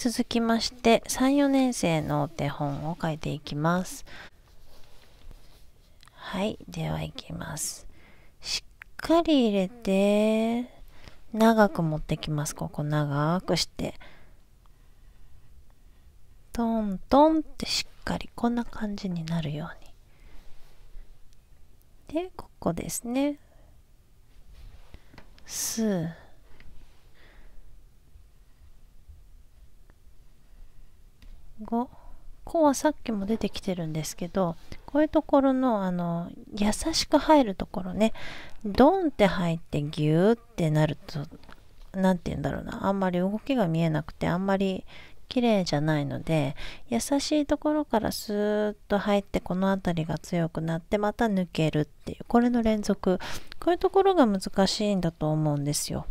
続きまして34年生のお手本を書いていきますはいではいきますしっかり入れて長く持ってきますここ長くしてトントンってしっかりこんな感じになるようにでここですねスー5こうはさっきも出てきてるんですけどこういうところのあの優しく入るところねドンって入ってギューってなると何て言うんだろうなあんまり動きが見えなくてあんまり綺麗じゃないので優しいところからスーッと入ってこの辺りが強くなってまた抜けるっていうこれの連続こういうところが難しいんだと思うんですよ。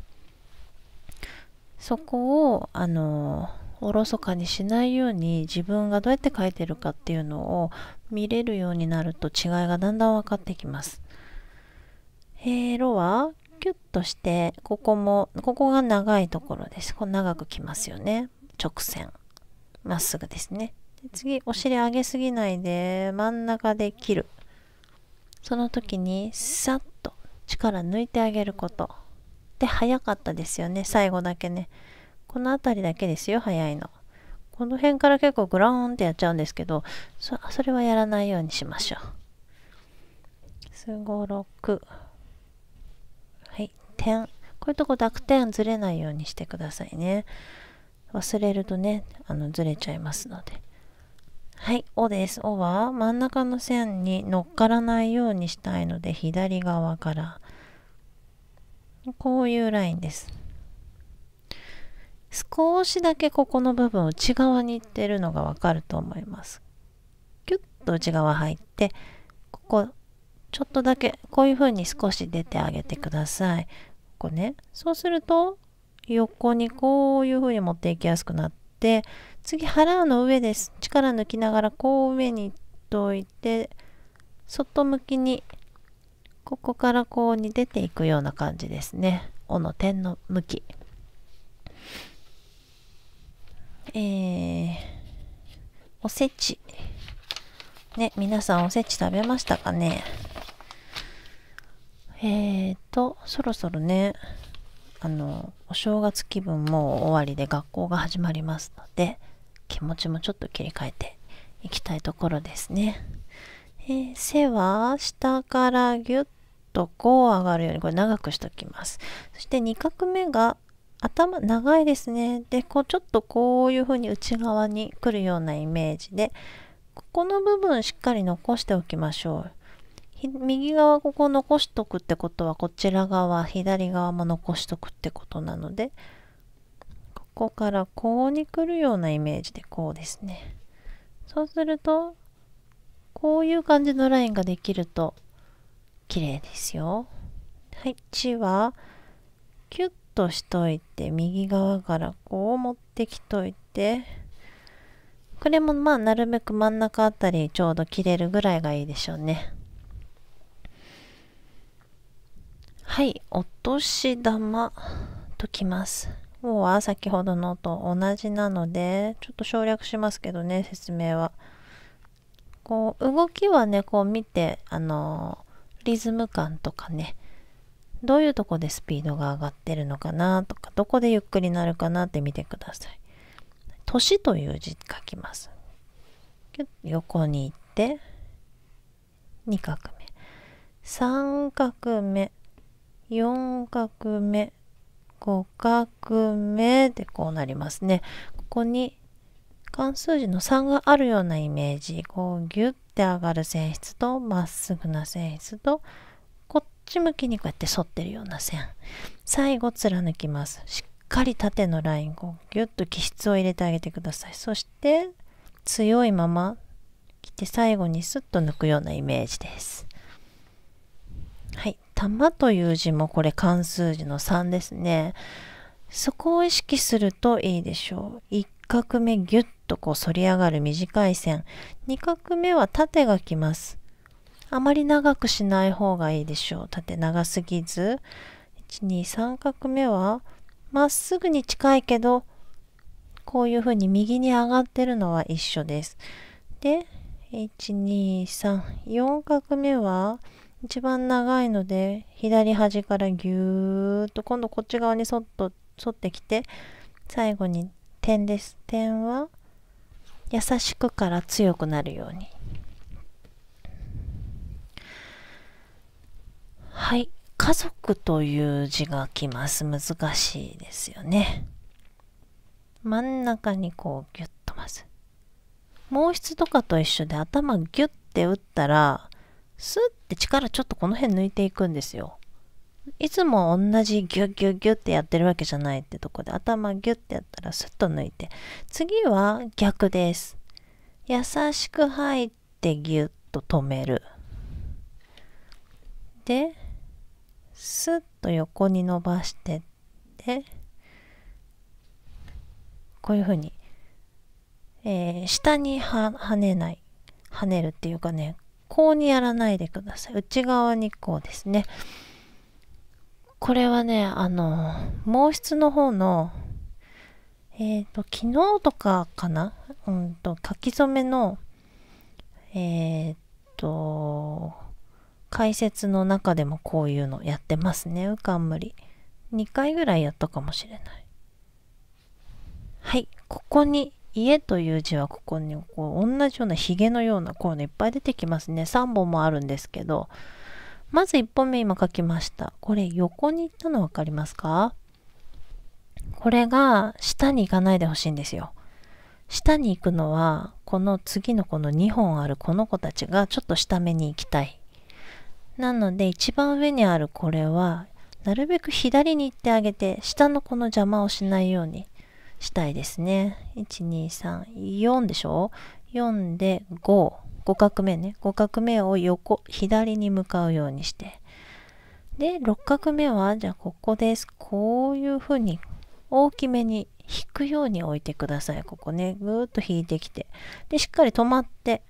そこをあのーおろそかにしないように自分がどうやって書いてるかっていうのを見れるようになると違いがだんだん分かってきます。へロはキュッとしてここもここが長いところですこ長くきますよね直線まっすぐですね次お尻上げすぎないで真ん中で切るその時にさっと力抜いてあげることで早かったですよね最後だけねこの辺りだけですよ、早いの。この辺から結構グラーンってやっちゃうんですけど、そそれはやらないようにしましょう。すごろく。はい、点。こういうとこ濁点ずれないようにしてくださいね。忘れるとね、あのずれちゃいますので。はい、おです。おは真ん中の線に乗っからないようにしたいので、左側から。こういうラインです。少しだけここの部分内側に行ってるのがわかると思いますキュッと内側入ってここちょっとだけこういう風に少し出てあげてくださいここねそうすると横にこういう風に持っていきやすくなって次腹の上です力抜きながらこう上に行っといて外向きにここからこうに出ていくような感じですね尾の点の向きえー、おせち。ね、皆さんおせち食べましたかねえーと、そろそろね、あの、お正月気分も終わりで学校が始まりますので、気持ちもちょっと切り替えていきたいところですね。えー、背は下からぎゅっとこう上がるようにこれ長くしときます。そして2画目が頭長いですねでこうちょっとこういうふうに内側にくるようなイメージでここの部分しっかり残しておきましょう右側ここ残しとくってことはこちら側左側も残しとくってことなのでここからこうにくるようなイメージでこうですねそうするとこういう感じのラインができると綺麗ですよはい「ち」はキュッとしといて右側からこう持ってきといてこれもまあなるべく真ん中あたりちょうど切れるぐらいがいいでしょうねはいお年玉ときますもうは先ほどのと同じなのでちょっと省略しますけどね説明はこう動きはねこう見てあのー、リズム感とかねどういうとこでスピードが上がってるのかなとかどこでゆっくりなるかなって見てください。年という字書きます。横に行って2画目3画目4画目5画目でこうなりますね。ここに関数字の3があるようなイメージこうギュッて上がる性質とまっすぐな性質とち向きにこうやって反ってるような線最後貫きますしっかり縦のラインをギュッと気質を入れてあげてくださいそして強いまま来て最後にスッと抜くようなイメージですはい「玉」という字もこれ漢数字の3ですねそこを意識するといいでしょう1画目ギュッとこう反り上がる短い線2画目は縦がきますあまり長くしない方がいいでしょう縦長すぎず123画目はまっすぐに近いけどこういうふうに右に上がってるのは一緒ですで1234画目は一番長いので左端からぎゅーっと今度こっち側にそっと沿ってきて最後に点です点は優しくから強くなるようにはい。家族という字が来ます。難しいですよね。真ん中にこうギュッとまず。毛筆とかと一緒で頭ギュッて打ったら、スッて力ちょっとこの辺抜いていくんですよ。いつも同じギュッギュッギュッてやってるわけじゃないってとこで頭ギュッてやったらスッと抜いて次は逆です優しく入ってギュッと止めるでスッと横に伸ばしてってこういうふうに、えー、下に跳ねない跳ねるっていうかねこうにやらないでください内側にこうですねこれはねあの毛筆の方のえっ、ー、と昨日とかかなうんと書き初めのえっ、と解説の中でもこういうのやってますね。うかんむり。2回ぐらいやったかもしれない。はい。ここに、家という字はここにこう同じようなヒゲのようなこういうのいっぱい出てきますね。3本もあるんですけど、まず1本目今書きました。これ横に行ったの分かりますかこれが下に行かないでほしいんですよ。下に行くのはこの次のこの2本あるこの子たちがちょっと下目に行きたいなので一番上にあるこれはなるべく左に行ってあげて下のこの邪魔をしないようにしたいですね。1234でしょ ?4 で5。5画目ね。5画目を横、左に向かうようにして。で、6画目は、じゃあここです。こういうふうに大きめに引くように置いてください。ここね。ぐーっと引いてきて。で、しっかり止まって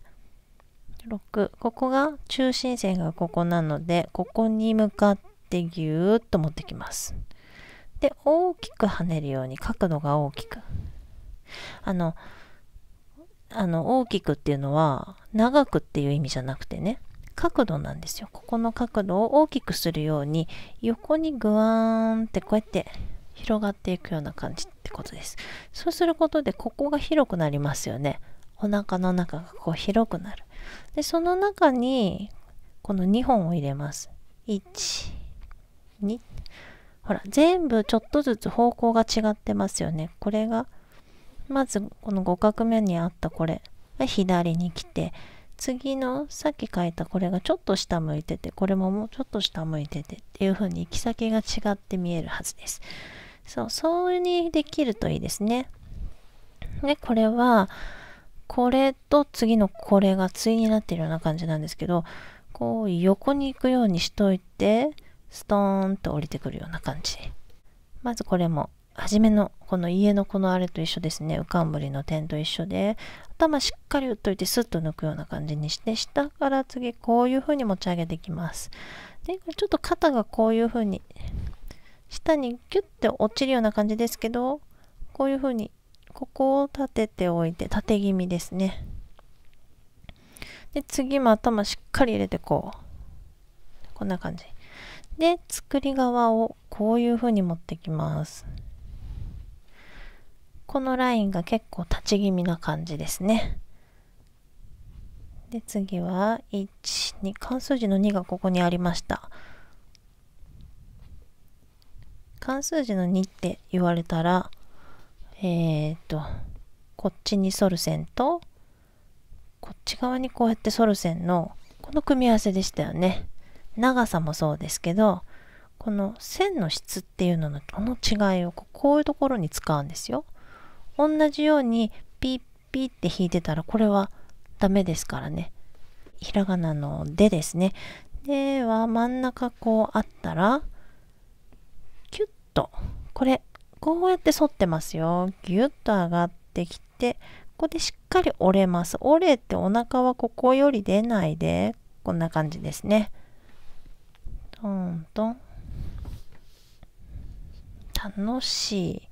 6ここが中心線がここなのでここに向かってぎゅーっと持ってきますで大きく跳ねるように角度が大きくあのあの大きくっていうのは長くっていう意味じゃなくてね角度なんですよここの角度を大きくするように横にグワーンってこうやって広がっていくような感じってことですそうすることでここが広くなりますよねお腹の中がこう広くなるでその中にこの2本を入れます1 2ほら全部ちょっとずつ方向が違ってますよねこれがまずこの5画目にあったこれが左に来て次のさっき書いたこれがちょっと下向いててこれももうちょっと下向いててっていう風に行き先が違って見えるはずですそうそうにできるといいですねでこれはこれと次のこれが対になってるような感じなんですけどこう横に行くようにしといてストーンと降りてくるような感じまずこれも初めのこの家のこのあれと一緒ですね浮かんぶりの点と一緒で頭しっかり打っといてスッと抜くような感じにして下から次こういう風に持ち上げていきますでちょっと肩がこういう風に下にギュッて落ちるような感じですけどこういう風にここを立てておいて縦気味ですねで次も頭しっかり入れてこうこんな感じで作り側をこういう風に持ってきますこのラインが結構立ち気味な感じですねで次は12関数字の2がここにありました関数字の2って言われたらえっ、と、こっちにソルセンと、こっち側にこうやってソルセンの、この組み合わせでしたよね。長さもそうですけど、この線の質っていうののこの違いをこういうところに使うんですよ。同じようにピッピッって引いてたらこれはダメですからね。ひらがなの「で」ですね。では真ん中こうあったらキュッとこれこうやって反ってますよギュッと上がってきてここでしっかり折れます折れてお腹はここより出ないでこんな感じですねトントン楽し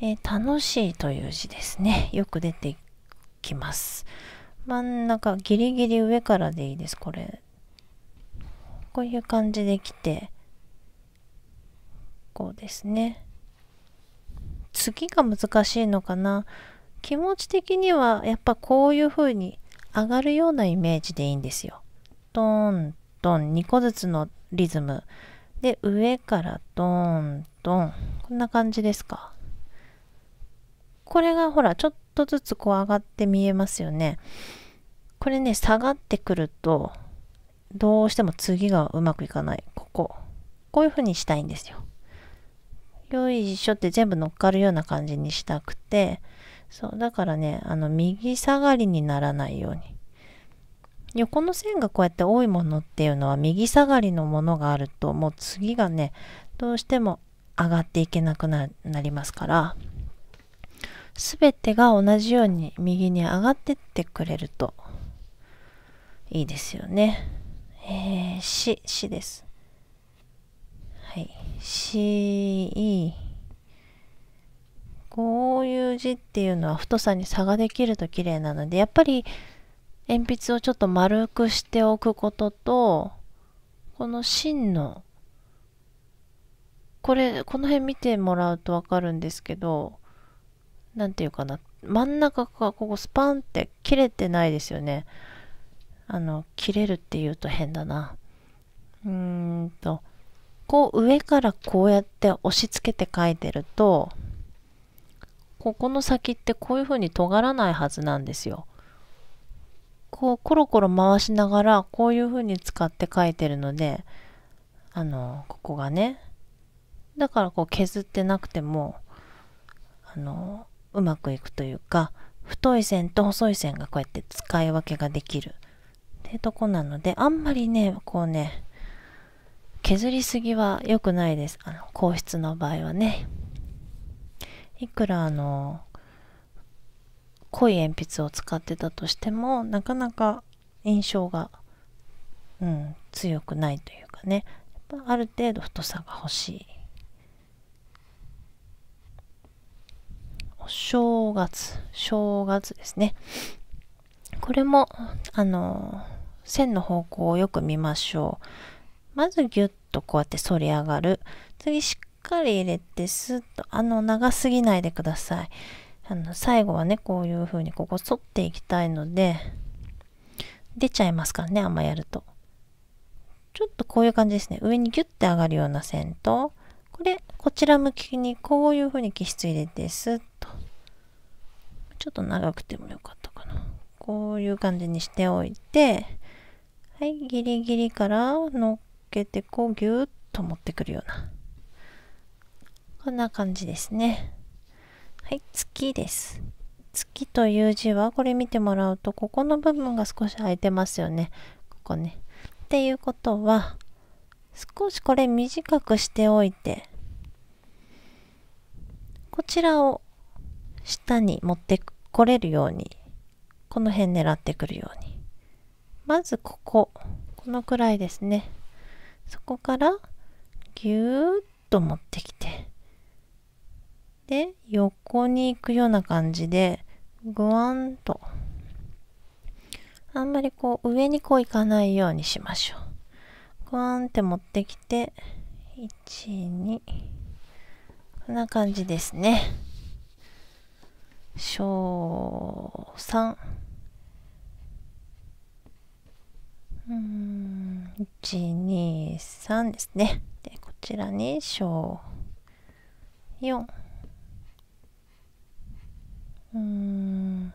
い、えー、楽しいという字ですねよく出てきます真ん中ギリギリ上からでいいですこれこういう感じできてこうですね次が難しいのかな気持ち的にはやっぱこういう風に上がるようなイメージでいいんですよ。トントン2個ずつのリズムで上からトントンこんな感じですか。これがほらちょっとずつこう上がって見えますよね。これね下がってくるとどうしても次がうまくいかないこここういう風にしたいんですよ。よいしょって全部乗っかるような感じにしたくて、そう、だからね、あの、右下がりにならないように。横の線がこうやって多いものっていうのは右下がりのものがあるともう次がねどうしても上がっていけなくなりますから全てが同じように右に上がってってくれるといいですよね。えー、し、しです。CE こういう字っていうのは太さに差ができると綺麗なのでやっぱり鉛筆をちょっと丸くしておくこととこの芯のこれこの辺見てもらうと分かるんですけど何て言うかな真ん中がここスパンって切れてないですよねあの切れるっていうと変だなうーんとこう上からこうやって押し付けて書いてるとここの先ってこういうふうに尖らないはずなんですよ。こうコロコロ回しながらこういうふうに使って書いてるのであのここがねだからこう削ってなくてもあのうまくいくというか太い線と細い線がこうやって使い分けができるってとこなのであんまりねこうね削りすぎは良くないですあの皇室の場合はねいくらあの濃い鉛筆を使ってたとしてもなかなか印象が、うん、強くないというかねある程度太さが欲しいお正月正月ですねこれもあの線の方向をよく見ましょうまずギュッとこうやって反り上がる次しっかり入れてスッとあの長すぎないでくださいあの最後はねこういう風にここ反っていきたいので出ちゃいますからねあんまやるとちょっとこういう感じですね上にギュッて上がるような線とこれこちら向きにこういう風に気質入れてスッとちょっと長くてもよかったかなこういう感じにしておいてはいギリギリから乗っけてこうギューッと持ってくるようなこんな感じですねはい月です月という字はこれ見てもらうとここの部分が少し空いてますよねここねっていうことは少しこれ短くしておいてこちらを下に持ってこれるようにこの辺狙ってくるようにまずこここのくらいですねそこからぎゅーっと持ってきてで横に行くような感じでぐわんとあんまりこう上にこう行かないようにしましょうぐわんって持ってきて12こんな感じですね小3うん123ですねでこちらに小4うん